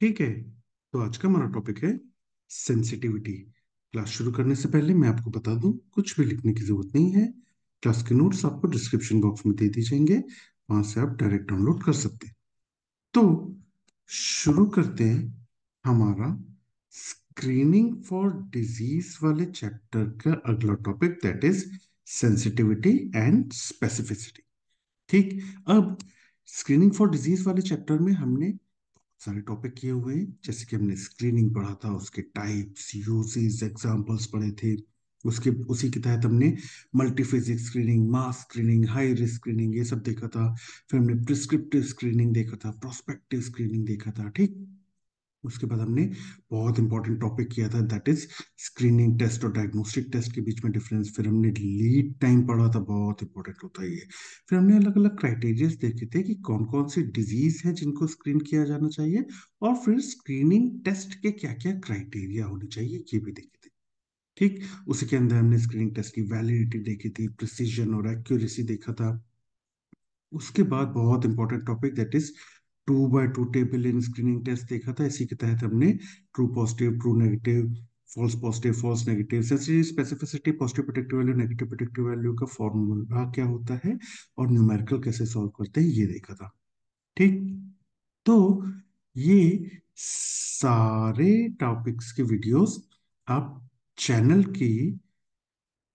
ठीक है तो आज का हमारा टॉपिक है सेंसिटिविटी क्लास शुरू करने से पहले मैं आपको बता दूं कुछ भी लिखने की जरूरत नहीं है क्लास के नोट्स आपको डिस्क्रिप्शन बॉक्स में दे दिए जाएंगे वहां से आप डायरेक्ट डाउनलोड कर सकते हैं तो शुरू करते हैं हमारा स्क्रीनिंग फॉर डिजीज वाले चैप्टर का अगला topic that is sensitivity and specificity ठीक अब स्क्रीनिंग फॉर डिजीज वाले चैप्टर में हमने सारे टॉपिक किए हुए हैं जैसे कि हमने स्क्रीनिंग पढ़ा था उसके टाइप्स यूजेस एग्जांपल्स पढ़े थे उसके उसी के तहत हमने multiphasic screening mass screening high risk screening ये सब देखा था फिर हमने प्रिस्क्रिप्टिव स्क्रीनिंग देखा था प्रोस्पेक्टिव स्क्रीनिंग देखा था ठीक उसके बाद हमने बहुत इंपॉर्टेंट टॉपिक किया था दैट इज स्क्रीनिंग टेस्ट और डायग्नोस्टिक टेस्ट के बीच में डिफरेंस फिर हमने लीड टाइम पढ़ा था बहुत इंपॉर्टेंट होता है ये फिर हमने अलग अलग क्राइटेरियाज देखे थे कि कौन कौन सी डिजीज है जिनको स्क्रीन किया जाना चाहिए और फिर स्क्रीनिंग टेस्ट के क्या क्या क्राइटेरिया होने चाहिए ये भी देखे थे ठीक उसी के अंदर हमने स्क्रीनिंग टेस्ट की वैलिडिटी देखी थी प्रिसीजन और एक्यूरेसी देखा था उसके बाद बहुत important topic that is two by two table in screening test देखा था इसी के तहत हमने true positive true negative false positive false negative specificity positive protective value negative protective value का फॉर्मूला क्या होता है और न्यूमेरिकल कैसे सॉल्व करते हैं ये देखा था ठीक तो ये सारे टॉपिक्स के वीडियोस आप चैनल की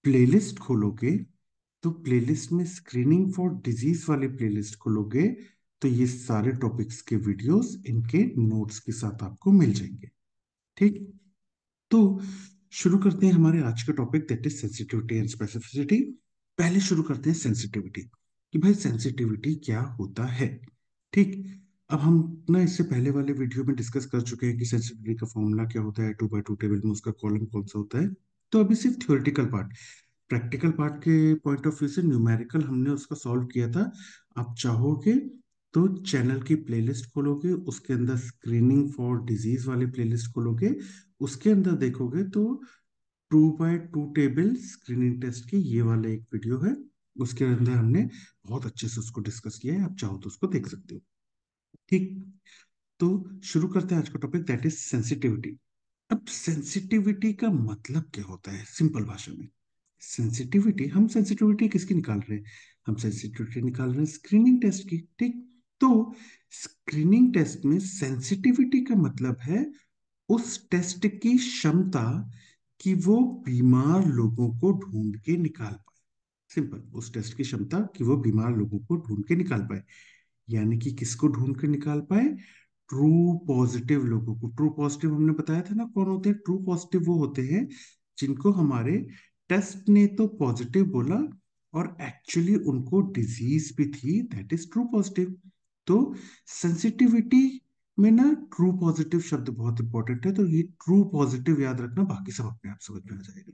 प्लेलिस्ट खोलोगे तो प्लेलिस्ट में स्क्रीनिंग फॉर डिजीज वाली प्लेलिस्ट खोलोगे तो ये सारे टॉपिक्स के वीडियोस इनके नोट्स के साथ आपको मिल जाएंगे ठीक तो शुरू करते हैं हमारे आज का topic that is sensitivity and specificity पहले शुरू करते हैं सेंसिटिविटी कि भाई सेंसिटिविटी क्या होता है ठीक अब हम ना इससे पहले वाले वीडियो में डिस्कस कर चुके हैं कि सेंसिटिविटी का फॉर्मूला क्या होता है टू बाई टू टेबल में उसका कॉलम कौन सा होता है तो अभी सिर्फ थियोरिटिकल पार्ट प्रैक्टिकल पार्ट के पॉइंट ऑफ व्यू से न्यूमेरिकल हमने उसका सॉल्व किया था आप चाहोगे तो चैनल की प्लेलिस्ट खोलोगे उसके अंदर स्क्रीनिंग फॉर डिजीज वाली प्लेलिस्ट खोलोगे उसके अंदर देखोगे तो two by two table screening test की ये वाला एक वीडियो है उसके अंदर हमने बहुत अच्छे से उसको डिस्कस किया है आप चाहो तो उसको देख सकते हो ठीक तो शुरू करते हैं आज का टॉपिक दैट इज सेंसिटिविटी अब सेंसिटिविटी का मतलब क्या होता है सिंपल भाषा में सेंसिटिविटी हम सेंसिटिविटी किसकी निकाल रहे हैं हम सेंसिटिविटी निकाल रहे हैं स्क्रीनिंग टेस्ट की ठीक तो स्क्रीनिंग टेस्ट में सेंसिटिविटी का मतलब है उस टेस्ट की क्षमता कि वो बीमार लोगों को ढूंढ के निकाल पाए सिंपल उस टेस्ट की क्षमता कि वो बीमार लोगों को ढूंढ के निकाल पाए यानी कि किसको ढूंढ के निकाल पाए ट्रू पॉजिटिव लोगों को ट्रू पॉजिटिव हमने बताया था ना कौन होते हैं ट्रू पॉजिटिव वो होते हैं जिनको हमारे टेस्ट ने तो पॉजिटिव बोला और एक्चुअली उनको डिजीज भी थी दैट इज ट्रू पॉजिटिव तो सेंसिटिविटी में ना ट्रू पॉजिटिव शब्द बहुत इंपॉर्टेंट है तो ये ट्रू पॉजिटिव याद रखना बाकी सब अपने आप समझ में आ जाएगा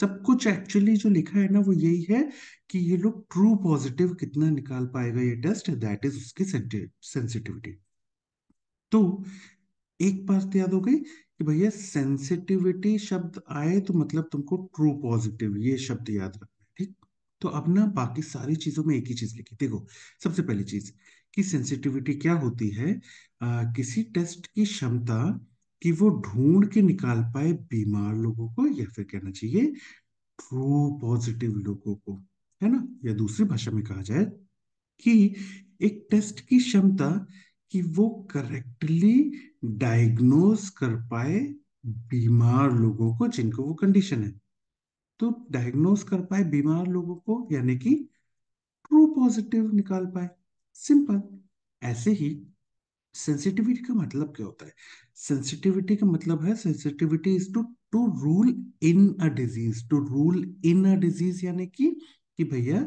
सब कुछ एक्चुअली जो लिखा है ना वो यही है कि ये लोग ट्रू पॉजिटिव कितना निकाल पाएगा ये टेस्ट दैट इज उसकी सेंसिटिविटी तो एक बात याद हो गई कि भैया सेंसिटिविटी शब्द आए तो मतलब तुमको ट्रू पॉजिटिव ये शब्द याद रखना ठीक तो अब ना बाकी सारी चीजों में एक ही चीज लिखी देखो सबसे पहली चीज कि सेंसिटिविटी क्या होती है आ, किसी टेस्ट की क्षमता कि वो ढूंढ के निकाल पाए बीमार लोगों को या फिर कहना चाहिए ट्रू पॉजिटिव लोगों को है ना या दूसरी भाषा में कहा जाए कि एक टेस्ट की क्षमता कि वो करेक्टली डायग्नोज कर पाए बीमार लोगों को जिनको वो कंडीशन है तो डायग्नोज कर पाए बीमार लोगों को यानी कि ट्रू पॉजिटिव निकाल पाए सिंपल ऐसे ही सेंसिटिविटी का मतलब क्या होता है सेंसिटिविटी का मतलब है sensitivity is to to rule in a disease to rule in a disease यानी कि कि भैया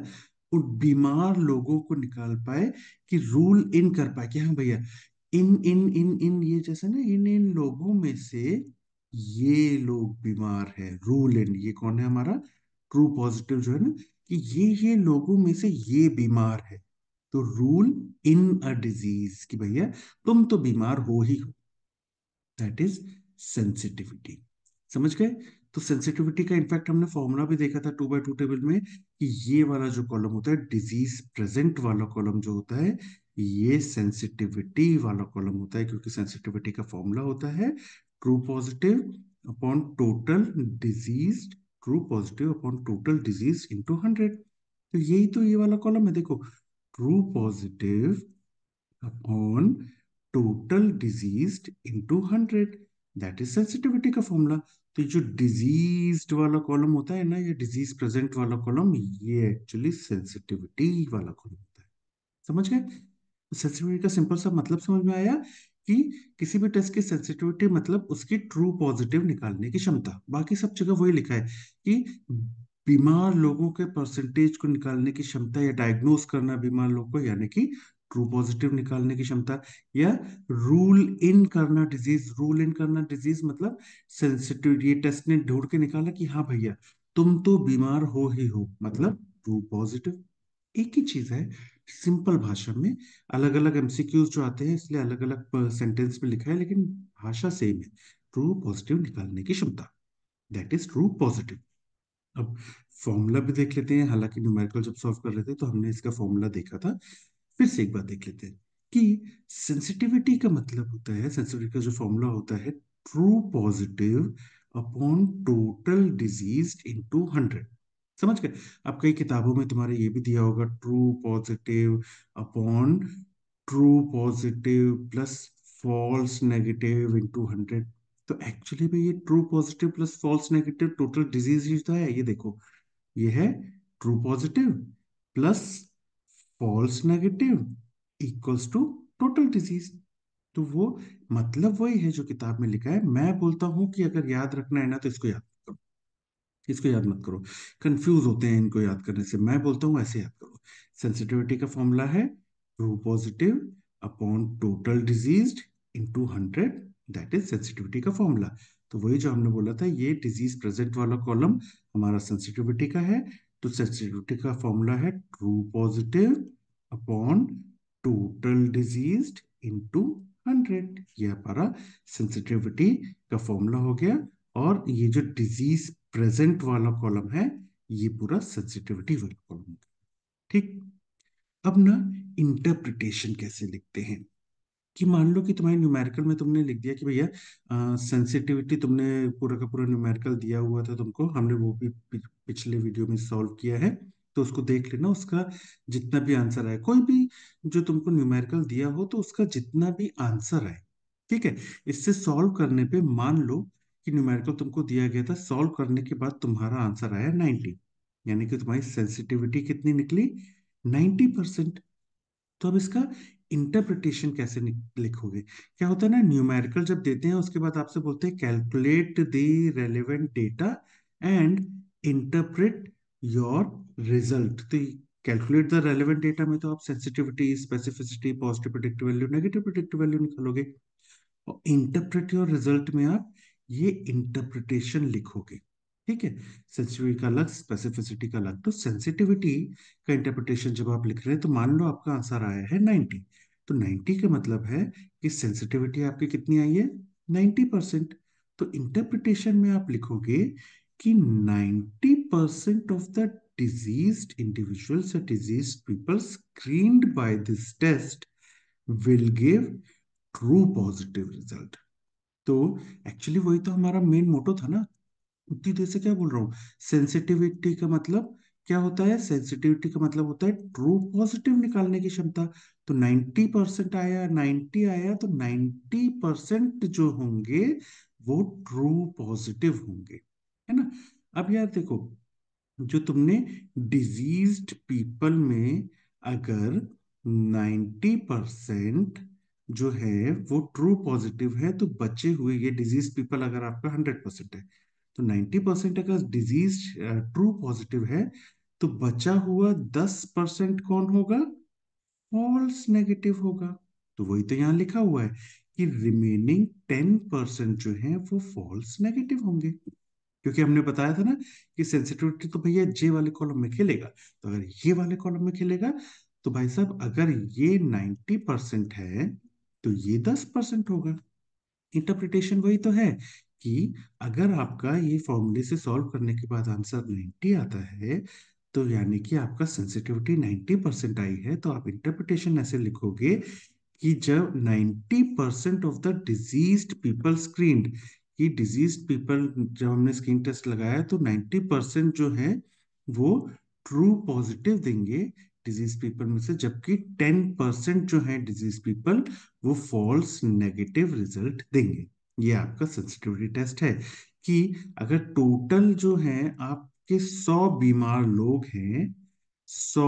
उन बीमार लोगों को निकाल पाए कि रूल इन कर पाए कि हाँ भैया इन इन इन इन ये जैसे ना इन इन लोगों में से ये लोग बीमार है रूल इन ये कौन है हमारा ट्रू पॉजिटिव जो है ना कि ये ये लोगों में से ये बीमार है तो रूल इन अ डिजीज कि भैया तुम तो बीमार हो ही हो दैट इज सेंसिटिविटी समझ गए तो सेंसिटिविटी का इनफैक्ट हमने फॉर्मूला भी देखा था टू बाई टू टेबल में कि ये वाला जो कॉलम होता है डिजीज प्रेजेंट वाला कॉलम जो होता है ये सेंसिटिविटी वाला कॉलम होता है क्योंकि सेंसिटिविटी का फॉर्मूला होता है true positive upon total disease true positive upon total disease into hundred तो यही तो ये वाला कॉलम है देखो true positive upon total diseased into 100 that is sensitivity का फॉर्मूला तो जो डिजीज्ड वाला कॉलम होता है ना या डिजीज प्रेजेंट वाला कॉलम ये एक्चुअली सेंसिटिविटी वाला कॉलम होता है समझ गए सेंसिटिविटी तो का सिंपल सा मतलब समझ में आया कि किसी भी टेस्ट की सेंसिटिविटी मतलब उसकी ट्रू पॉजिटिव निकालने की क्षमता बाकी सब जगह वही लिखा है कि बीमार लोगों के परसेंटेज को निकालने की क्षमता या डायग्नोस करना बीमार लोगों को यानी कि ट्रू पॉजिटिव निकालने की क्षमता या रूल इन करना डिजीज रूल इन करना डिजीज मतलब सेंसिटिव ये टेस्ट ने ढूंढ के निकाला कि हाँ भैया तुम तो बीमार हो ही हो मतलब ट्रू पॉजिटिव एक ही चीज है सिंपल भाषा में अलग अलग एमसीक्यूज जो आते हैं इसलिए अलग अलग सेंटेंस में लिखा है लेकिन भाषा सेम है ट्रू पॉजिटिव निकालने की क्षमता दैट इज ट्रू पॉजिटिव अब फॉर्मूला भी देख लेते हैं हालांकि न्यूमेरिकल जब सॉल्व कर रहे थे तो हमने इसका फॉर्मूला देखा था फिर से एक बार देख लेते हैं कि सेंसिटिविटी का मतलब होता है सेंसिटिविटी का जो फॉर्मूला होता है true positive upon total disease into hundred समझ गए अब कई किताबों में तुम्हारे ये भी दिया होगा true positive upon true positive plus false negative into hundred तो एक्चुअली में ये true positive plus false negative total disease ही तो है ये देखो ये है true positive plus false negative equals to total disease तो वो मतलब वही है जो किताब में लिखा है मैं बोलता हूं कि अगर याद रखना है ना तो इसको याद करो इसको याद मत करो कंफ्यूज होते हैं इनको याद करने से मैं बोलता हूं ऐसे याद करो सेंसिटिविटी का फॉर्मूला है true positive upon total disease into hundred that is sensitivity का फॉर्मूला तो वही जो हमने बोला था ये डिजीज प्रेजेंट वाला कॉलम हमारा सेंसिटिविटी का है तो सेंसिटिविटी का फॉर्मूला है true positive upon total disease into hundred ये हमारा सेंसिटिविटी का फॉर्मूला हो गया और ये जो डिजीज प्रेजेंट वाला कॉलम है ये पूरा सेंसिटिविटी वाला कॉलम ठीक अब ना इंटरप्रिटेशन कैसे लिखते हैं कि मान लो कि तुम्हारे न्यूमेरिकल में तुमने लिख दिया कि भैया सेंसिटिविटी तुमने पूरा का पूरा न्यूमेरिकल दिया हुआ था तुमको हमने वो भी पिछले वीडियो में सॉल्व किया है तो उसको देख लेना उसका जितना भी आंसर आए कोई भी जो तुमको न्यूमेरिकल दिया हो तो उसका जितना भी आंसर आए ठीक है इससे सॉल्व करने पे मान लो कि न्यूमेरिकल तुमको दिया गया था सॉल्व करने के बाद तुम्हारा आंसर आया नाइनटी यानी कि तुम्हारी सेंसिटिविटी कितनी निकली नाइनटी परसेंट तो अब इसका इंटरप्रिटेशन कैसे लिखोगे क्या होता है ना न्यूमेरिकल जब देते हैं उसके बाद आपसे बोलते हैं calculate the relevant data and interpret your result तो कैलकुलेट द रेलिवेंट डेटा में तो आप sensitivity specificity positive predictive value negative predictive value निकालोगे और इंटरप्रेट योर रिजल्ट में आप ये इंटरप्रिटेशन लिखोगे ठीक है सेंसिटिविटी का अलग स्पेसिफिसिटी का अलग तो सेंसिटिविटी का इंटरप्रिटेशन जब आप लिख रहे हैं तो मान लो आपका आंसर आया है नाइनटी तो 90 का मतलब है कि सेंसिटिविटी आपकी कितनी आई है 90 परसेंट तो इंटरप्रिटेशन में आप लिखोगे कि 90 percent of the diseased individuals or diseased people screened by this test will give true positive result. तो एक्चुअली वही तो हमारा मेन मोटो था ना उतनी देर से क्या बोल रहा हूँ सेंसिटिविटी का मतलब क्या होता है सेंसिटिविटी का मतलब होता है ट्रू पॉजिटिव निकालने की क्षमता तो 90 परसेंट आया 90 आया तो 90 परसेंट जो होंगे वो ट्रू पॉजिटिव होंगे है ना अब यार देखो जो तुमने डिजीज पीपल में अगर 90 परसेंट जो है वो ट्रू पॉजिटिव है तो बचे हुए ये डिजीज पीपल अगर आपका 100 परसेंट है तो 90 परसेंट अगर डिजीज ट्रू पॉजिटिव है तो बचा हुआ दस परसेंट कौन होगा फॉल्स नेगेटिव होगा तो वही तो यहां लिखा हुआ है कि रिमेनिंग टेन परसेंट जो है वो फॉल्स नेगेटिव होंगे क्योंकि हमने बताया था ना कि सेंसिटिविटी तो भैया जे वाले कॉलम में खेलेगा तो अगर ये वाले कॉलम में खेलेगा तो भाई साहब अगर ये नाइन्टी परसेंट है तो ये दस परसेंट होगा इंटरप्रिटेशन वही तो है कि अगर आपका ये फॉर्मूले से सॉल्व करने के बाद आंसर नाइनटी आता है तो यानी कि आपका सेंसिटिविटी 90 परसेंट आई है तो आप इंटरप्रिटेशन ऐसे लिखोगे कि जब 90 percent of the disease people screen कि डिजीज पीपल जब हमने स्क्रीन टेस्ट लगाया तो 90 परसेंट जो है वो ट्रू पॉजिटिव देंगे डिजीज पीपल में से जबकि 10 परसेंट जो है डिजीज पीपल वो फॉल्स नेगेटिव रिजल्ट देंगे ये आपका सेंसिटिविटी टेस्ट है कि अगर टोटल जो है आप कि सौ बीमार लोग हैं सौ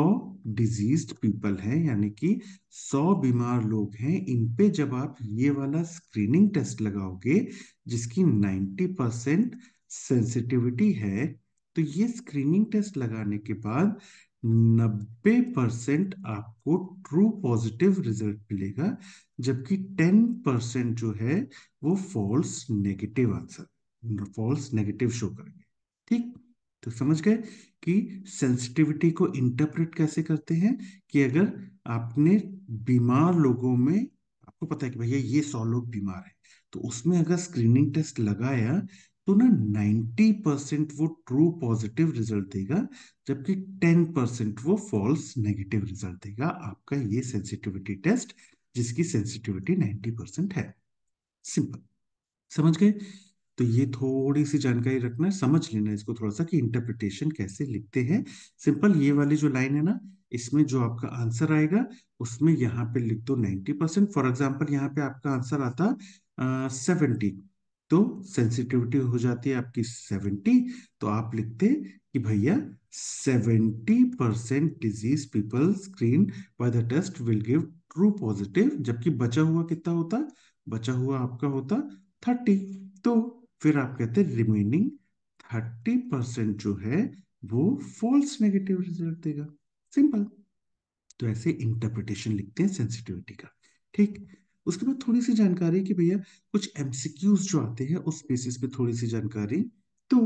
डिजीज पीपल हैं यानी कि सौ बीमार लोग हैं इन पे जब आप ये वाला स्क्रीनिंग टेस्ट लगाओगे जिसकी नाइन्टी परसेंट सेंसिटिविटी है तो ये स्क्रीनिंग टेस्ट लगाने के बाद नब्बे परसेंट आपको ट्रू पॉजिटिव रिजल्ट मिलेगा जबकि टेन परसेंट जो है वो false negative answer false negative show करेंगे ठीक तो समझ गए कि सेंसिटिविटी को इंटरप्रेट कैसे करते हैं कि अगर आपने बीमार लोगों में आपको पता है कि भैया ये सौ लोग बीमार हैं तो उसमें अगर स्क्रीनिंग टेस्ट लगाया तो ना नाइन्टी परसेंट वो ट्रू पॉजिटिव रिजल्ट देगा जबकि टेन परसेंट वो फॉल्स नेगेटिव रिजल्ट देगा आपका ये सेंसिटिविटी टेस्ट जिसकी सेंसिटिविटी नाइन्टी परसेंट है सिंपल समझ गए तो ये थोड़ी सी जानकारी रखना समझ लेना इसको थोड़ा सा कि इंटरप्रिटेशन कैसे लिखते हैं सिंपल ये वाली जो लाइन है ना इसमें जो आपका आंसर आएगा उसमें यहाँ पे लिख दो नाइनटी परसेंट फॉर एग्जाम्पल यहाँ पे आपका आंसर आता सेवेंटी तो सेंसिटिविटी हो जाती है आपकी सेवेंटी तो आप लिखते कि भैया seventy percent disease people screen by the test will give true positive जबकि बचा हुआ कितना होता बचा हुआ आपका होता थर्टी तो फिर आप कहते हैं रिमेनिंग थर्टी परसेंट जो है वो फॉल्स नेगेटिव रिजल्ट देगा सिंपल तो ऐसे इंटरप्रिटेशन लिखते हैं सेंसिटिविटी का ठीक उसके बाद थोड़ी सी जानकारी कि भैया कुछ एमसीक्यूज जो आते हैं उस बेसिस पे थोड़ी सी जानकारी तो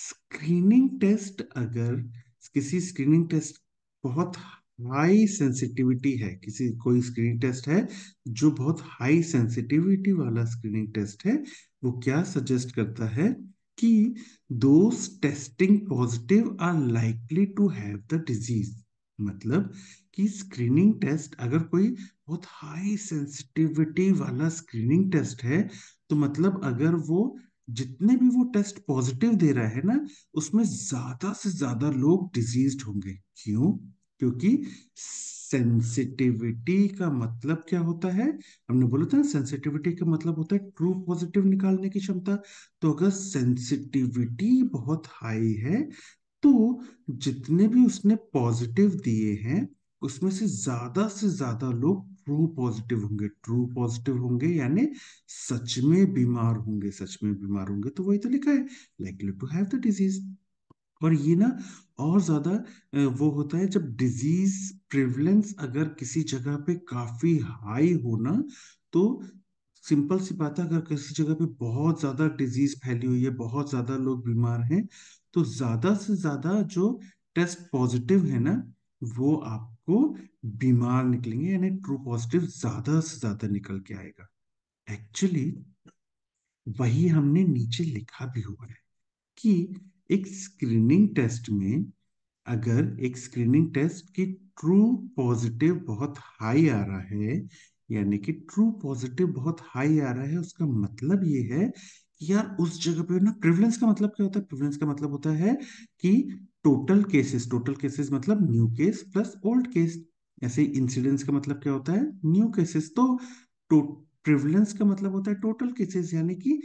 स्क्रीनिंग टेस्ट अगर किसी स्क्रीनिंग टेस्ट बहुत हाई सेंसिटिविटी है किसी कोई स्क्रीनिंग टेस्ट है जो बहुत हाई सेंसिटिविटी वाला स्क्रीनिंग टेस्ट है वो क्या सजेस्ट करता है कि those testing positive are likely to have the disease मतलब कि स्क्रीनिंग टेस्ट अगर कोई बहुत हाई सेंसिटिविटी वाला स्क्रीनिंग टेस्ट है तो मतलब अगर वो जितने भी वो टेस्ट पॉजिटिव दे रहा है ना उसमें ज्यादा से ज्यादा लोग डिजीज होंगे क्यों क्योंकि सेंसिटिविटी का मतलब क्या होता है हमने बोला था सेंसिटिविटी का मतलब होता है ट्रू पॉजिटिव निकालने की क्षमता तो अगर सेंसिटिविटी बहुत हाई है तो जितने भी उसने पॉजिटिव दिए हैं उसमें से ज्यादा से ज्यादा लोग ट्रू पॉजिटिव होंगे ट्रू पॉजिटिव होंगे यानी सच में बीमार होंगे सच में बीमार होंगे तो वही तो लिखा है likely to have the disease और ये ना और ज्यादा वो होता है जब डिजीज प्रिवलेंस अगर किसी जगह पे काफी हाई होना तो सिंपल सी बात है अगर किसी जगह पे बहुत ज्यादा डिजीज फैली हुई है बहुत ज्यादा लोग बीमार हैं तो ज्यादा से ज्यादा जो टेस्ट पॉजिटिव है ना वो आपको बीमार निकलेंगे यानी ट्रू पॉजिटिव ज्यादा से ज्यादा निकल के आएगा एक्चुअली वही हमने नीचे लिखा भी हुआ है कि एक स्क्रीनिंग टेस्ट में अगर एक स्क्रीनिंग टेस्ट की ट्रू पॉजिटिव बहुत हाई आ रहा है यानी कि ट्रू पॉजिटिव बहुत हाई आ रहा है उसका मतलब ये है कि यार उस जगह पे ना प्रिवलेंस का मतलब क्या होता है प्रिवलेंस का मतलब होता है कि टोटल केसेस टोटल केसेस मतलब new case plus old case ऐसे इंसिडेंस का मतलब क्या होता है न्यू केसेस तो प्रिवलेंस का मतलब होता है टोटल केसेस यानी कि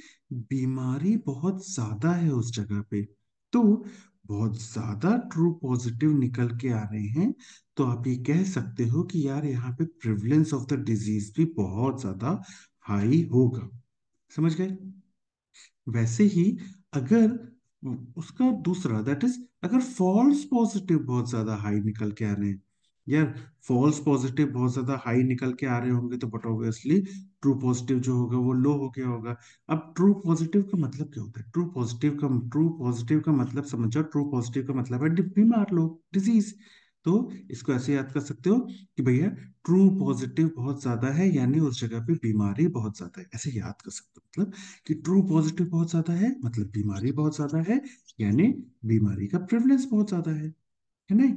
बीमारी बहुत ज्यादा है उस जगह पे तो बहुत ज्यादा ट्रू पॉजिटिव निकल के आ रहे हैं तो आप ये कह सकते हो कि यार यहाँ पे प्रिवलेंस ऑफ द डिजीज भी बहुत ज्यादा हाई होगा समझ गए वैसे ही अगर उसका दूसरा दैट इज अगर फॉल्स पॉजिटिव बहुत ज्यादा हाई निकल के आ रहे हैं यार फॉल्स पॉजिटिव बहुत ज्यादा हाई निकल के आ रहे होंगे तो बट ऑब्वियसली ट्रू पॉजिटिव जो होगा वो लो हो गया होगा अब ट्रू पॉजिटिव का मतलब क्या होता है ट्रू पॉजिटिव का ट्रू पॉजिटिव का मतलब समझो ट्रू पॉजिटिव का मतलब है बीमार लोग डिजीज तो इसको ऐसे याद कर सकते हो कि भैया ट्रू पॉजिटिव बहुत ज्यादा है यानी उस जगह पे बीमारी बहुत ज्यादा है ऐसे याद कर सकते हो मतलब कि ट्रू पॉजिटिव बहुत ज्यादा है मतलब बीमारी बहुत ज्यादा है यानी बीमारी का प्रिवलेंस बहुत ज्यादा है है ना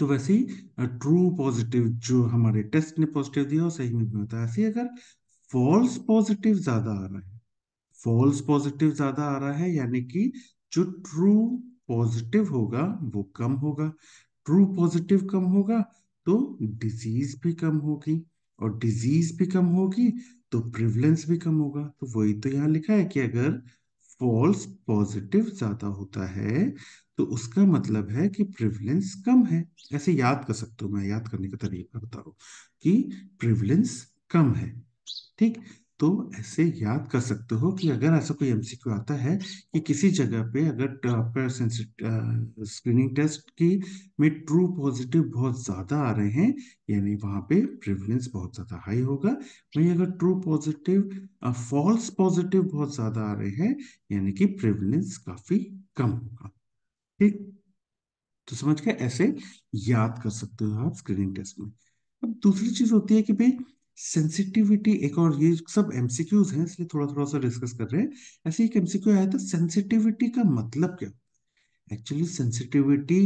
तो वैसे ही ट्रू पॉजिटिव जो हमारे टेस्ट ने पॉजिटिव दिया वो सही में होता है ऐसे अगर फॉल्स पॉजिटिव ज्यादा आ रहा है फॉल्स पॉजिटिव ज्यादा आ रहा है यानी कि जो ट्रू पॉजिटिव होगा वो कम होगा ट्रू पॉजिटिव कम होगा तो डिजीज भी कम होगी और डिजीज भी कम होगी तो प्रिवलेंस भी कम होगा तो वही तो यहाँ लिखा है कि अगर फॉल्स पॉजिटिव ज्यादा होता है तो उसका मतलब है कि प्रिवलेंस कम है ऐसे याद कर सकते हो मैं याद करने का तरीका बता रहा हूं कि प्रिवलेंस कम है ठीक तो ऐसे याद कर सकते हो कि अगर ऐसा कोई एमसीक्यू आता है कि किसी जगह पे अगर आपका स्क्रीनिंग टेस्ट की में ट्रू पॉजिटिव बहुत ज़्यादा आ रहे हैं यानी वहां पे प्रिवलेंस बहुत ज़्यादा हाई होगा वहीं अगर ट्रू पॉजिटिव फॉल्स पॉजिटिव बहुत ज़्यादा आ रहे हैं यानी कि प्रिवलेंस काफ़ी कम होगा ठीक तो समझ के ऐसे याद कर सकते हो आप स्क्रीनिंग टेस्ट में अब दूसरी चीज होती है कि भाई सेंसिटिविटी एक और ये सब एमसीक्यूज हैं इसलिए थोड़ा थोड़ा सा डिस्कस कर रहे हैं ऐसे एक एमसीक्यू आया था सेंसिटिविटी का मतलब क्या एक्चुअली सेंसिटिविटी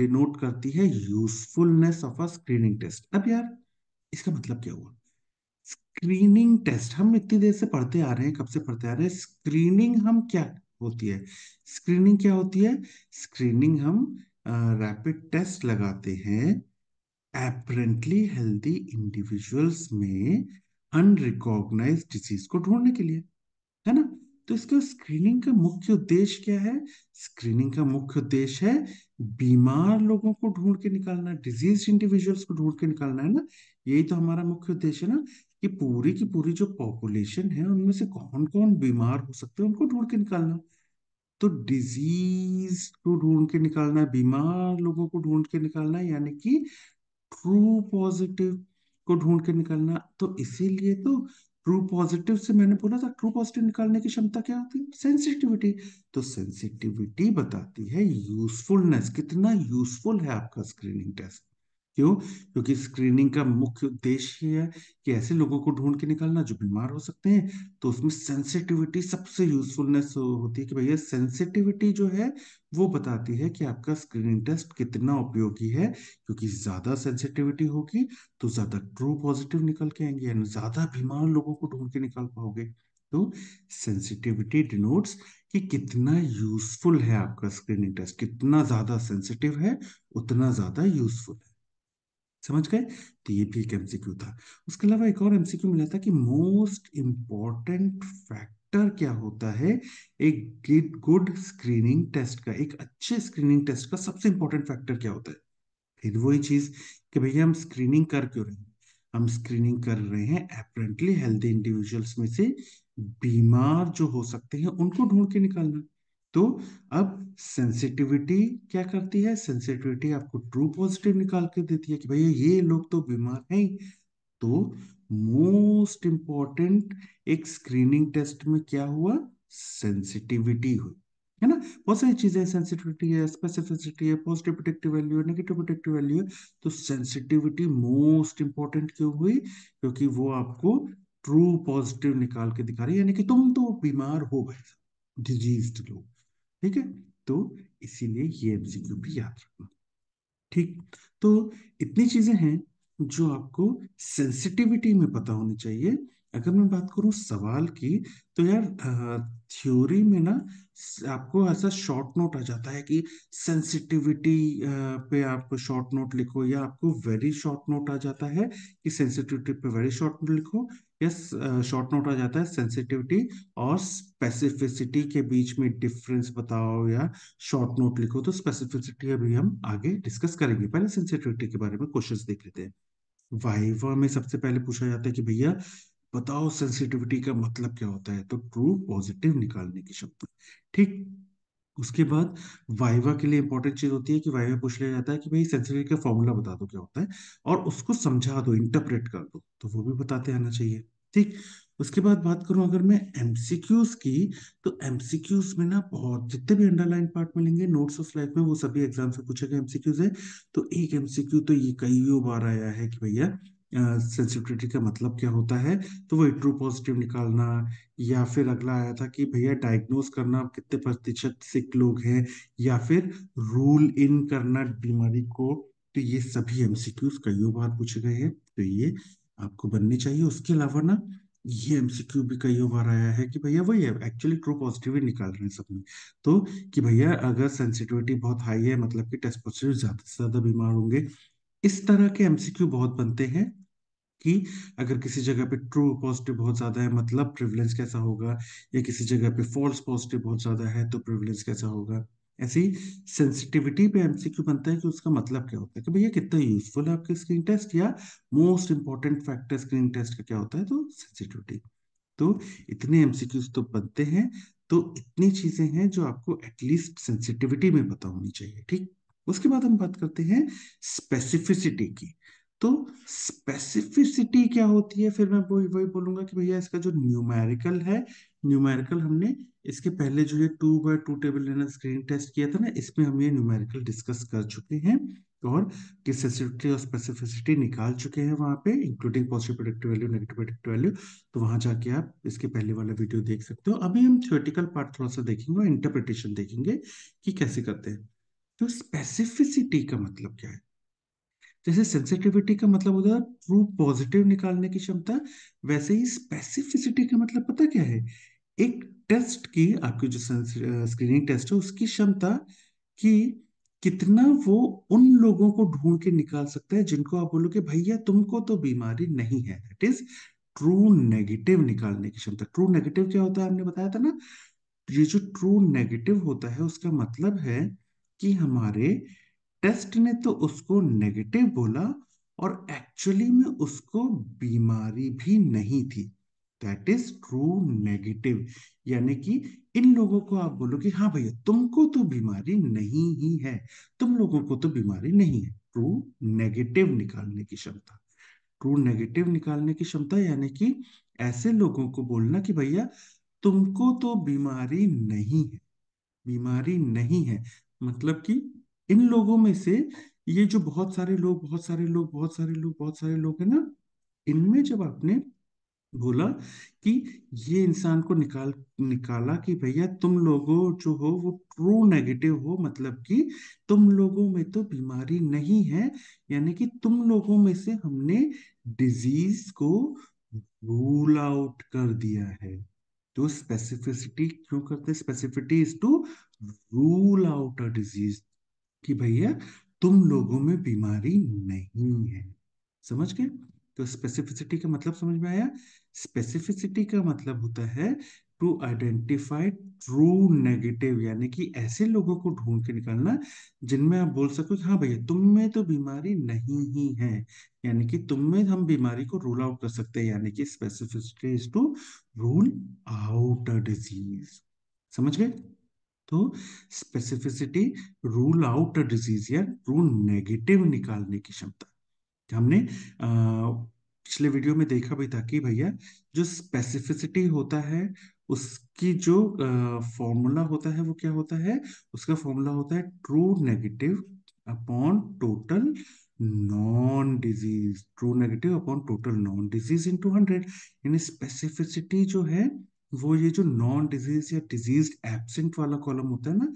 डिनोट करती है usefulness of a screening test अब यार इसका मतलब क्या हुआ स्क्रीनिंग टेस्ट हम इतनी देर से पढ़ते आ रहे हैं कब से पढ़ते आ रहे हैं स्क्रीनिंग हम क्या होती है स्क्रीनिंग क्या होती है स्क्रीनिंग हम रैपिड टेस्ट लगाते हैं एपरेंटली हेल्दी इंडिविजुअल्स में अनरिकॉग्नाइज डिजीज को ढूंढने के लिए है ना तो इसके स्क्रीनिंग का मुख्य उद्देश्य क्या है स्क्रीनिंग का मुख्य उद्देश्य है बीमार लोगों को ढूंढ के निकालना डिजीज इंडिविजुअल्स को ढूंढ के निकालना है ना यही तो हमारा मुख्य उद्देश्य है ना कि पूरी की पूरी जो पॉपुलेशन है उनमें से कौन कौन बीमार हो सकते हैं उनको ढूंढ के निकालना तो डिजीज को ढूंढ के निकालना बीमार लोगों को ढूंढ के निकालना यानी कि ट्रू पॉजिटिव को ढूंढ के निकालना तो इसीलिए तो ट्रू पॉजिटिव से मैंने बोला था ट्रू पॉजिटिव निकालने की क्षमता क्या होती है सेंसिटिविटी तो सेंसिटिविटी बताती है यूजफुलनेस कितना यूजफुल है आपका स्क्रीनिंग टेस्ट क्यों क्योंकि स्क्रीनिंग का मुख्य उद्देश्य ये है कि ऐसे लोगों को ढूंढ के निकालना जो बीमार हो सकते हैं तो उसमें सेंसिटिविटी सबसे यूजफुलनेस होती है कि भैया सेंसिटिविटी जो है वो बताती है कि आपका स्क्रीनिंग टेस्ट कितना उपयोगी है क्योंकि ज्यादा सेंसिटिविटी होगी तो ज्यादा ट्रू पॉजिटिव निकल के आएंगे यानी ज्यादा बीमार लोगों को ढूंढ के निकाल पाओगे तो सेंसिटिविटी डिनोट्स कि कितना यूजफुल है आपका स्क्रीनिंग टेस्ट कितना ज्यादा सेंसिटिव है उतना ज्यादा यूजफुल है समझ गए तो ये भी एक एमसीक्यू था उसके अलावा एक और एमसीक्यू मिला था कि मोस्ट इम्पॉर्टेंट फैक्टर क्या होता है एक गेट गुड स्क्रीनिंग टेस्ट का एक अच्छे स्क्रीनिंग टेस्ट का सबसे इंपॉर्टेंट फैक्टर क्या होता है फिर वही चीज कि भैया हम स्क्रीनिंग कर क्यों रहे हैं हम स्क्रीनिंग कर रहे हैं एपरेंटली हेल्थी इंडिविजुअल्स में से बीमार जो हो सकते हैं उनको ढूंढ के निकालना तो अब सेंसिटिविटी क्या करती है सेंसिटिविटी आपको ट्रू पॉजिटिव निकाल के देती है कि भैया ये लोग तो बीमार हैं तो मोस्ट इंपॉर्टेंट एक स्क्रीनिंग टेस्ट में क्या हुआ सेंसिटिविटी हुई है ना बहुत सारी चीजें सेंसिटिविटी है स्पेसिफिसिटी है पॉजिटिव प्रोटेक्टिव वैल्यू है नेगेटिव प्रोटेक्टिव वैल्यू है तो सेंसिटिविटी मोस्ट इंपॉर्टेंट क्यों हुई क्योंकि वो आपको ट्रू पॉजिटिव निकाल के दिखा रही है यानी कि तुम तो बीमार हो गए डिजीज लोग ठीक है तो इसीलिए ये एमसीक्यू भी याद रखना ठीक तो इतनी चीजें हैं जो आपको सेंसिटिविटी में पता होनी चाहिए अगर मैं बात करूँ सवाल की तो यार थ्योरी में ना आपको ऐसा शॉर्ट नोट आ जाता है कि सेंसिटिविटी पे आप शॉर्ट नोट लिखो या आपको वेरी शॉर्ट नोट आ जाता है कि सेंसिटिविटी पे वेरी शॉर्ट नोट लिखो या शॉर्ट नोट आ जाता है सेंसिटिविटी और स्पेसिफिसिटी के बीच में डिफरेंस बताओ या शॉर्ट नोट लिखो तो स्पेसिफिसिटी अभी हम आगे डिस्कस करेंगे पहले सेंसिटिविटी के बारे में क्वेश्चन देख लेते हैं वाइवा में सबसे पहले पूछा जाता है कि भैया बताओ सेंसिटिविटी का मतलब क्या होता है तो ट्रू पॉजिटिव निकालने की क्षमता ठीक उसके बाद वाइवा के लिए इंपॉर्टेंट चीज होती है कि वाइवा पूछ लिया जाता है कि भाई सेंसिटिविटी का फॉर्मूला बता दो क्या होता है और उसको समझा दो इंटरप्रेट कर दो तो वो भी बताते आना चाहिए ठीक उसके बाद बात करूं अगर मैं एमसीक्यूज की तो एमसीक्यूज में ना बहुत जितने भी अंडरलाइन पार्ट मिलेंगे नोट्स ऑफ लाइफ में वो सभी एग्जाम से पूछे गए एमसीक्यूज है तो एक एमसीक्यू तो ये कई बार आया है कि भैया सेंसिटिविटी का मतलब क्या होता है तो वही ट्रू पॉजिटिव निकालना या फिर अगला आया था कि भैया डायग्नोज करना कितने प्रतिशत सिक लोग हैं या फिर रूल इन करना बीमारी को तो ये सभी एमसीक्यूज कईयों बार पूछे गए हैं तो ये आपको बनने चाहिए उसके अलावा ना ये एमसीक्यू भी कई बार आया है कि भैया वही है एक्चुअली ट्रू पॉजिटिव ही निकाल रहे हैं सबने तो कि भैया अगर सेंसिटिविटी बहुत हाई है मतलब कि टेस्ट पॉजिटिव ज्यादा से ज्यादा बीमार होंगे इस तरह के एमसीक्यू बहुत बनते हैं कि अगर किसी जगह पे ट्रू पॉजिटिव बहुत ज़्यादा है मतलब प्रिवलेंस कैसा होगा या किसी जगह पे फॉल्स पॉजिटिव बहुत ज़्यादा है तो प्रिवलेंस कैसा होगा ऐसी सेंसिटिविटी पे एमसीक्यू बनता है कि उसका मतलब क्या होता है कि भैया कितना यूजफुल है आपके स्क्रीन टेस्ट या most important factor screen test का क्या होता है तो सेंसिटिविटी तो इतने एमसीक्यूज तो बनते हैं तो इतनी चीजें हैं जो आपको एटलीस्ट सेंसिटिविटी में पता होनी चाहिए ठीक उसके बाद हम बात करते हैं स्पेसिफिसिटी की तो स्पेसिफिसिटी क्या होती है फिर मैं वही वही बोलूंगा कि भैया इसका जो न्यूमेरिकल है न्यूमेरिकल हमने इसके पहले जो ये टू बाय टू टेबल लेना स्क्रीन टेस्ट किया था ना इसमें हम ये न्यूमेरिकल डिस्कस कर चुके हैं और किसिटी और स्पेसिफिसिटी निकाल चुके हैं वहां पे including positive productive value negative productive value तो वहां जाके आप इसके पहले वाला वीडियो देख सकते हो अभी हम थियोटिकल पार्ट थोड़ा सा देखेंगे और इंटरप्रिटेशन देखेंगे कि कैसे करते हैं तो स्पेसिफिसिटी का मतलब क्या है जैसे सेंसिटिविटी का मतलब होता है ट्रू पॉजिटिव निकालने की क्षमता वैसे ही स्पेसिफिसिटी का मतलब पता क्या है एक टेस्ट की आपकी जो स्क्रीनिंग टेस्ट है उसकी क्षमता कि कितना वो उन लोगों को ढूंढ के निकाल सकता है जिनको आप बोलोगे भैया तुमको तो बीमारी नहीं है दैट इज ट्रू नेगेटिव निकालने की क्षमता ट्रू नेगेटिव क्या होता है हमने बताया था ना ये जो ट्रू नेगेटिव होता है उसका मतलब है कि हमारे टेस्ट ने तो उसको नेगेटिव बोला और एक्चुअली में उसको बीमारी भी नहीं थी दैट इज ट्रू नेगेटिव यानी कि इन लोगों को आप बोलो कि हाँ भैया तुमको तो बीमारी नहीं ही है तुम लोगों को तो बीमारी नहीं है ट्रू नेगेटिव निकालने की क्षमता ट्रू नेगेटिव निकालने की क्षमता यानी कि ऐसे लोगों को बोलना कि भैया तुमको तो बीमारी नहीं है बीमारी नहीं है मतलब कि इन लोगों में से ये जो बहुत सारे लोग बहुत सारे लोग बहुत सारे लोग बहुत सारे लोग है ना इनमें जब आपने बोला कि ये इंसान को निकाल निकाला कि भैया तुम लोगों जो हो वो ट्रू नेगेटिव हो मतलब कि तुम लोगों में तो बीमारी नहीं है यानी कि तुम लोगों में से हमने डिजीज को रूल आउट कर दिया है तो स्पेसिफिसिटी क्यों करते specificity is to rule out a disease कि भैया तुम लोगों में बीमारी नहीं है समझ गए तो स्पेसिफिसिटी का मतलब समझ में आया स्पेसिफिसिटी का मतलब होता है टू आइडेंटिफाई ट्रू नेगेटिव यानी कि ऐसे लोगों को ढूंढ के निकालना जिनमें आप बोल सको हाँ भैया तुम में तो बीमारी नहीं ही है यानी कि तुम में हम बीमारी को रूल आउट कर सकते हैं यानी कि specificity is to rule out a disease समझ गए तो specificity rule out a disease या रूल नेगेटिव निकालने की क्षमता हमने पिछले वीडियो में देखा भी था कि भैया जो स्पेसिफिसिटी होता है उसकी जो फॉर्मूला होता है वो क्या होता है उसका फॉर्मूला होता है true negative upon total non disease true negative upon total non disease into hundred यानी स्पेसिफिसिटी जो है वो ये जो नॉन डिजीज या डिजीज एबसेंट वाला कॉलम होता है ना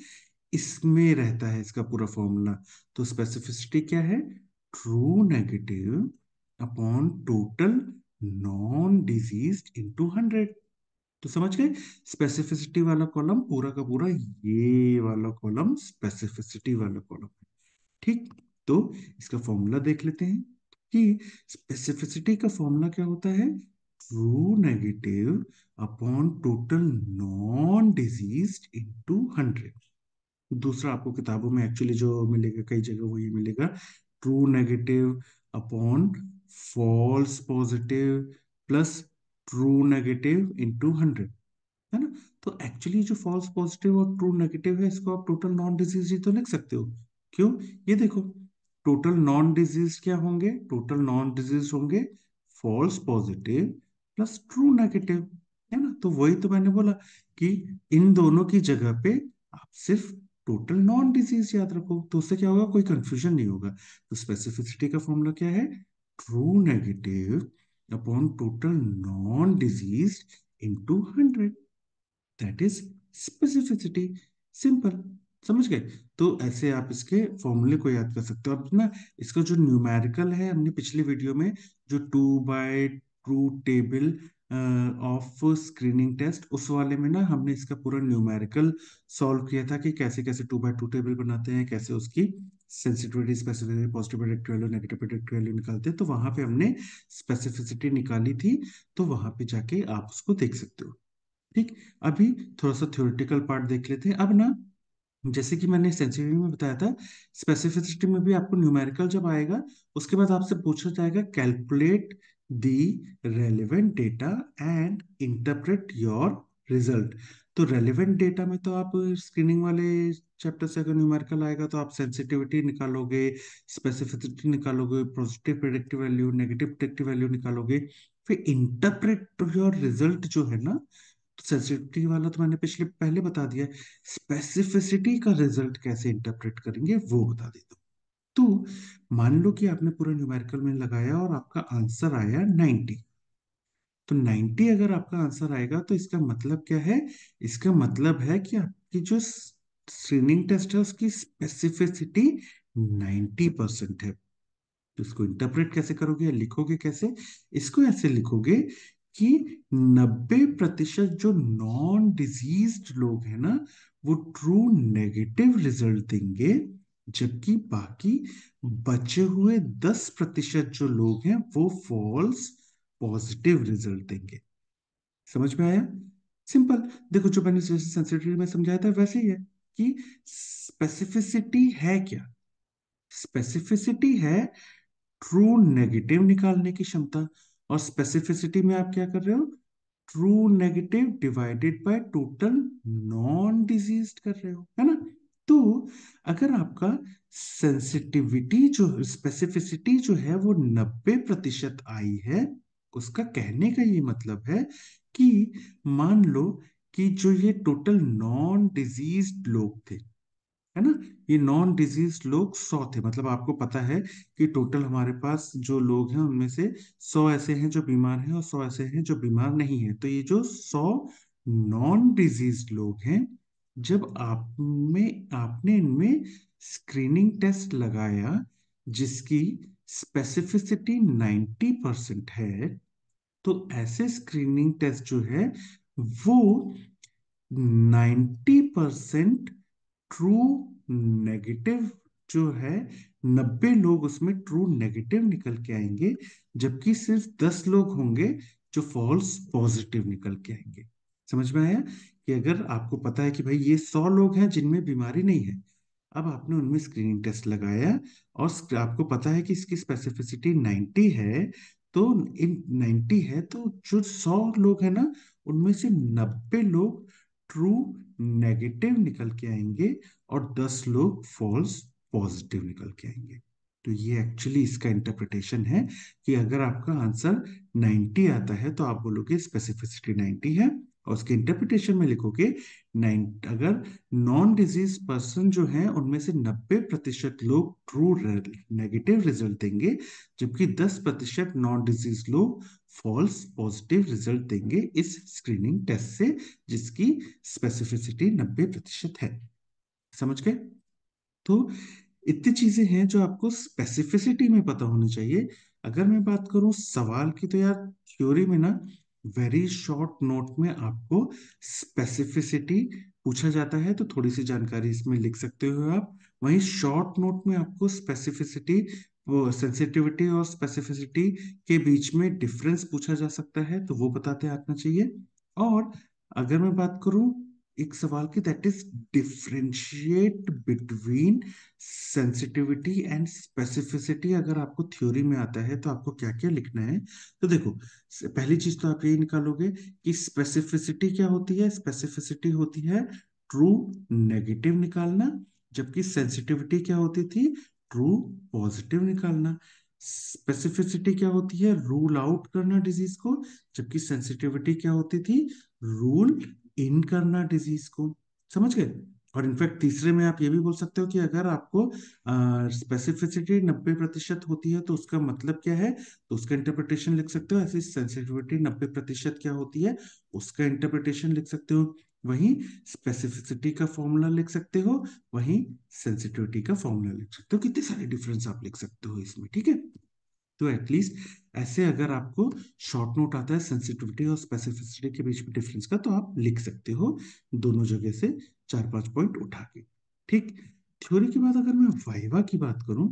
इसमें रहता है इसका पूरा फॉर्मूला तो स्पेसिफिसिटी क्या है true negative upon total non disease into hundred तो समझ गए स्पेसिफिसिटी वाला कॉलम पूरा का पूरा ये वाला कॉलम स्पेसिफिसिटी वाला कॉलम है ठीक तो इसका फॉर्मूला देख लेते हैं कि स्पेसिफिसिटी का फॉर्मूला क्या होता है true negative upon total non disease into hundred दूसरा आपको किताबों में एक्चुअली जो मिलेगा कई जगह वो ये मिलेगा true negative upon false positive plus true negative into hundred है ना तो एक्चुअली जो फॉल्स पॉजिटिव और ट्रू नेगेटिव है इसको आप टोटल नॉन डिजीज ही तो लिख सकते हो क्यों ये देखो टोटल नॉन डिजीज क्या होंगे टोटल नॉन डिजीज होंगे false positive plus true negative है ना तो वही तो मैंने बोला कि इन दोनों की जगह पे आप सिर्फ टोटल नॉन डिजीज याद रखो तो उससे क्या होगा कोई कंफ्यूजन नहीं होगा तो स्पेसिफिसिटी का फॉर्मूला क्या है true negative upon total non disease into hundred that is specificity simple समझ गए तो ऐसे आप इसके फॉर्मूले को याद कर सकते हो अब ना इसका जो न्यूमेरिकल है हमने पिछले वीडियो में जो two by true table of screening test उस वाले में ना हमने इसका पूरा न्यूमेरिकल सॉल्व किया था कि कैसे कैसे टू बाई टू टेबल बनाते हैं कैसे उसकी sensitivity specificity positive product value negative product value निकालते हैं तो वहां पे हमने स्पेसिफिसिटी निकाली थी तो वहां पे जाके आप उसको देख सकते हो ठीक अभी थोड़ा सा थ्योरेटिकल पार्ट देख लेते हैं अब ना जैसे कि मैंने सेंसिटिविटी में बताया था स्पेसिफिसिटी में भी आपको न्यूमेरिकल जब आएगा उसके बाद आपसे पूछा जाएगा calculate the relevant data and interpret your result. तो relevant data में तो आप स्क्रीनिंग वाले चैप्टर से अगर न्यूमेरिकल आएगा तो आप सेंसिटिविटी निकालोगे स्पेसिफिसिटी निकालोगे positive productive value negative productive value निकालोगे फिर इंटरप्रेट योर रिजल्ट जो है ना सेंसिटिविटी तो वाला तो मैंने पिछले पहले बता दिया स्पेसिफिसिटी का रिजल्ट कैसे इंटरप्रेट करेंगे वो बता देता हूँ तो मान लो कि आपने पूरा न्यूमेरिकल में लगाया और आपका आंसर आया 90 तो 90 अगर आपका आंसर आएगा तो इसका मतलब क्या है इसका मतलब है कि आपकी जो स्क्रीनिंग टेस्ट है उसकी स्पेसिफिसिटी 90 परसेंट है तो इसको इंटरप्रेट कैसे करोगे या लिखोगे कैसे इसको ऐसे लिखोगे कि 90 प्रतिशत जो नॉन डिजीज लोग हैं ना वो ट्रू नेगेटिव रिजल्ट देंगे जबकि बाकी बचे हुए दस प्रतिशत जो लोग हैं वो फॉल्स पॉजिटिव रिजल्ट देंगे समझ में आया सिंपल देखो जो मैंने सेंसिटिविटी में समझाया था वैसे ही है कि स्पेसिफिसिटी है क्या स्पेसिफिसिटी है ट्रू नेगेटिव निकालने की क्षमता और स्पेसिफिसिटी में आप क्या कर रहे हो true negative divided by total non disease कर रहे हो है ना तो अगर आपका सेंसिटिविटी जो स्पेसिफिसिटी जो है वो नब्बे प्रतिशत आई है उसका कहने का ये मतलब है कि मान लो कि जो ये टोटल नॉन डिजीज लोग थे है ना ये नॉन डिजीज लोग सौ थे मतलब आपको पता है कि टोटल हमारे पास जो लोग हैं उनमें से सौ ऐसे हैं जो बीमार हैं और सौ ऐसे हैं जो बीमार नहीं है तो ये जो सौ नॉन डिजीज लोग हैं जब आप में आपने इनमें स्क्रीनिंग टेस्ट लगाया जिसकी स्पेसिफिसिटी नाइन्टी परसेंट है तो ऐसे स्क्रीनिंग टेस्ट जो है वो नाइन्टी परसेंट ट्रू नेगेटिव जो है नब्बे लोग उसमें ट्रू नेगेटिव निकल के आएंगे जबकि सिर्फ दस लोग होंगे जो फॉल्स पॉजिटिव निकल के आएंगे समझ में आया कि अगर आपको पता है कि भाई ये सौ लोग हैं जिनमें बीमारी नहीं है अब आपने उनमें स्क्रीनिंग टेस्ट लगाया और आपको पता है कि इसकी स्पेसिफिसिटी नाइन्टी है तो इन नाइन्टी है तो जो सौ लोग हैं ना उनमें से नब्बे लोग ट्रू नेगेटिव निकल के आएंगे और दस लोग फॉल्स पॉजिटिव निकल के आएंगे तो ये एक्चुअली इसका इंटरप्रिटेशन है कि अगर आपका आंसर 90 आता है तो आप बोलोगे स्पेसिफिसिटी 90 है और उसके इंटरप्रिटेशन में लिखोगे नाइन अगर नॉन डिजीज पर्सन जो है उनमें से नब्बे प्रतिशत लोग ट्रू नेगेटिव रिजल्ट देंगे जबकि दस प्रतिशत नॉन डिजीज लोग फॉल्स पॉजिटिव रिजल्ट देंगे इस स्क्रीनिंग टेस्ट से जिसकी स्पेसिफिसिटी नब्बे प्रतिशत है समझ गए तो इतनी चीजें हैं जो आपको स्पेसिफिसिटी में पता होनी चाहिए अगर मैं बात करूं सवाल की तो यार थ्योरी में ना वेरी शॉर्ट नोट में आपको स्पेसिफिसिटी पूछा जाता है तो थोड़ी सी जानकारी इसमें लिख सकते हो आप वहीं शॉर्ट नोट में आपको स्पेसिफिसिटी वो सेंसिटिविटी और स्पेसिफिसिटी के बीच में डिफरेंस पूछा जा सकता है तो वो बताते आना चाहिए और अगर मैं बात करूं एक सवाल की that is differentiate between sensitivity and specificity अगर आपको थ्योरी में आता है तो आपको क्या क्या लिखना है तो देखो पहली चीज तो आप ये निकालोगे कि स्पेसिफिसिटी क्या होती है स्पेसिफिसिटी होती है ट्रू नेगेटिव निकालना जबकि सेंसिटिविटी क्या होती थी ट्रू पॉजिटिव निकालना स्पेसिफिसिटी क्या होती है रूल आउट करना डिजीज को जबकि सेंसिटिविटी क्या होती थी रूल इन करना डिजीज को समझ गए और इनफैक्ट तीसरे में आप ये भी बोल सकते हो कि अगर आपको स्पेसिफिसिटी नब्बे प्रतिशत होती है तो उसका मतलब क्या है तो उसका इंटरप्रिटेशन लिख सकते हो ऐसी सेंसिटिविटी नब्बे प्रतिशत क्या होती है उसका इंटरप्रिटेशन लिख सकते हो वहीं स्पेसिफिसिटी का फॉर्मूला लिख सकते हो वहीं सेंसिटिविटी का फॉर्मूला लिख सकते हो कितने सारे डिफरेंस आप लिख सकते हो इसमें ठीक है तो एटलीस्ट ऐसे अगर आपको शॉर्ट नोट आता है सेंसिटिविटी और स्पेसिफिसिटी के बीच में डिफरेंस का तो आप लिख सकते हो दोनों जगह से चार पांच पॉइंट उठा के ठीक थ्योरी के बाद अगर मैं वाइवा की बात करूं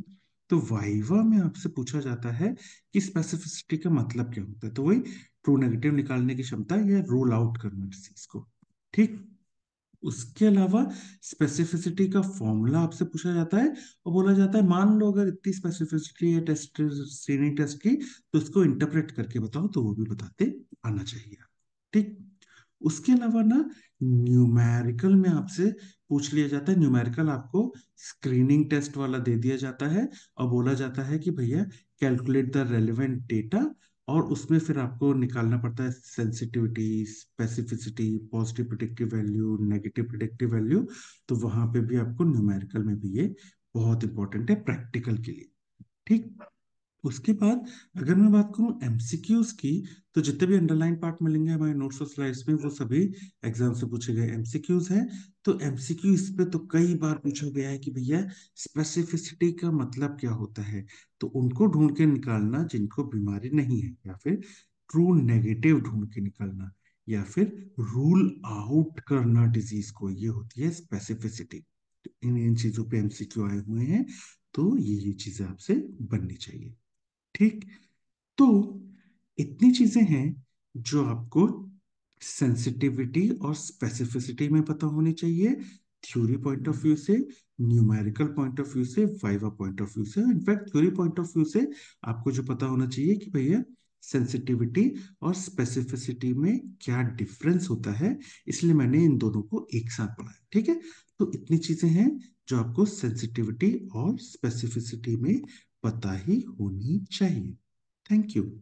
तो वाइवा में आपसे पूछा जाता है कि स्पेसिफिसिटी का मतलब क्या होता है तो वही ट्रू नेगेटिव निकालने की क्षमता या रोल आउट करना डिसीज को ठीक उसके अलावा स्पेसिफिसिटी का फॉर्मूला आपसे पूछा जाता है और बोला जाता है मान लो अगर इतनी स्पेसिफिसिटी है टेस्ट स्क्रीनिंग टेस्ट की तो उसको इंटरप्रेट करके बताओ तो वो भी बताते आना चाहिए ठीक उसके अलावा ना न्यूमेरिकल में आपसे पूछ लिया जाता है न्यूमेरिकल आपको स्क्रीनिंग टेस्ट वाला दे दिया जाता है और बोला जाता है कि भैया कैलकुलेट द रेलिवेंट डेटा और उसमें फिर आपको निकालना पड़ता है sensitivity specificity positive predictive value negative predictive value तो वहां पे भी आपको न्यूमेरिकल में भी ये बहुत इंपॉर्टेंट है प्रैक्टिकल के लिए ठीक उसके बाद अगर मैं बात करूं एमसीक्यूज की तो जितने भी अंडरलाइन पार्ट मिलेंगे हमारे नोट्स और स्लाइड्स में वो सभी एग्जाम से पूछे गए एमसीक्यूज हैं तो एमसीक्यू इस पे तो कई बार पूछा गया है कि भैया स्पेसिफिसिटी का मतलब क्या होता है तो उनको ढूंढ के निकालना जिनको बीमारी नहीं है या फिर ट्रू नेगेटिव ढूंढ के निकालना या फिर रूल आउट करना डिजीज को ये होती है स्पेसिफिसिटी तो इन इन चीजों पे एमसीक्यू आए हुए हैं तो ये ये चीजें आपसे बननी चाहिए ठीक तो इतनी चीजें हैं जो आपको सेंसिटिविटी और स्पेसिफिसिटी में पता होनी चाहिए थ्योरी पॉइंट ऑफ व्यू से न्यूमेरिकल पॉइंट ऑफ व्यू से वाइवा पॉइंट ऑफ व्यू से in fact theory point of view से आपको जो पता होना चाहिए कि भैया सेंसिटिविटी और स्पेसिफिसिटी में क्या डिफरेंस होता है इसलिए मैंने इन दोनों को एक साथ पढ़ाया ठीक है तो इतनी चीजें हैं जो आपको सेंसिटिविटी और स्पेसिफिसिटी में पता ही होनी चाहिए थैंक यू